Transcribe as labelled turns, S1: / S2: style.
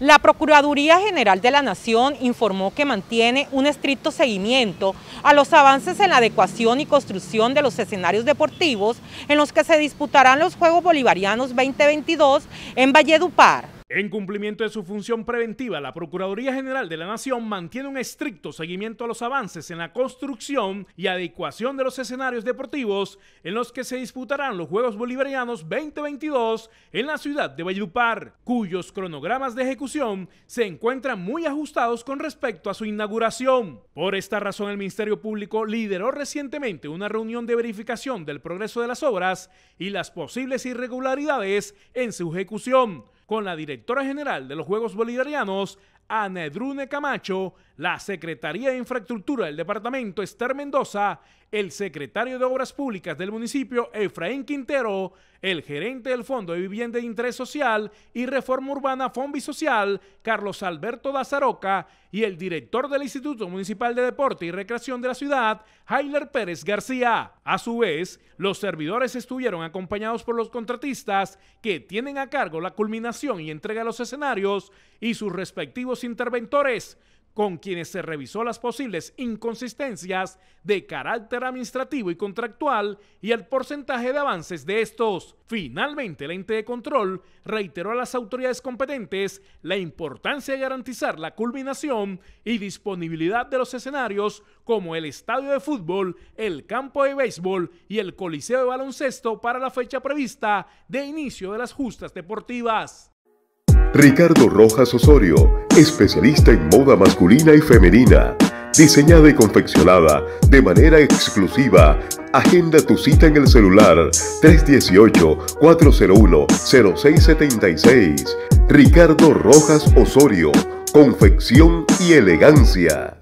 S1: La Procuraduría General de la Nación informó que mantiene un estricto seguimiento a los avances en la adecuación y construcción de los escenarios deportivos en los que se disputarán los Juegos Bolivarianos 2022 en Valledupar.
S2: En cumplimiento de su función preventiva, la Procuraduría General de la Nación mantiene un estricto seguimiento a los avances en la construcción y adecuación de los escenarios deportivos en los que se disputarán los Juegos Bolivarianos 2022 en la ciudad de Valledupar, cuyos cronogramas de ejecución se encuentran muy ajustados con respecto a su inauguración. Por esta razón, el Ministerio Público lideró recientemente una reunión de verificación del progreso de las obras y las posibles irregularidades en su ejecución con la directora general de los Juegos Bolivarianos, Ana drune Camacho, la Secretaría de Infraestructura del Departamento Esther Mendoza, el secretario de Obras Públicas del municipio Efraín Quintero, el gerente del Fondo de Vivienda de Interés Social y Reforma Urbana Fombi Social, Carlos Alberto Dazaroca, y el director del Instituto Municipal de Deporte y Recreación de la ciudad, Jailer Pérez García. A su vez, los servidores estuvieron acompañados por los contratistas que tienen a cargo la culminación y entrega de los escenarios y sus respectivos interventores, con quienes se revisó las posibles inconsistencias de carácter administrativo y contractual y el porcentaje de avances de estos. Finalmente, el ente de control reiteró a las autoridades competentes la importancia de garantizar la culminación y disponibilidad de los escenarios como el estadio de fútbol, el campo de béisbol y el coliseo de baloncesto para la fecha prevista de inicio de las justas deportivas.
S3: Ricardo Rojas Osorio, especialista en moda masculina y femenina. Diseñada y confeccionada de manera exclusiva. Agenda tu cita en el celular 318-401-0676. Ricardo Rojas Osorio, confección y elegancia.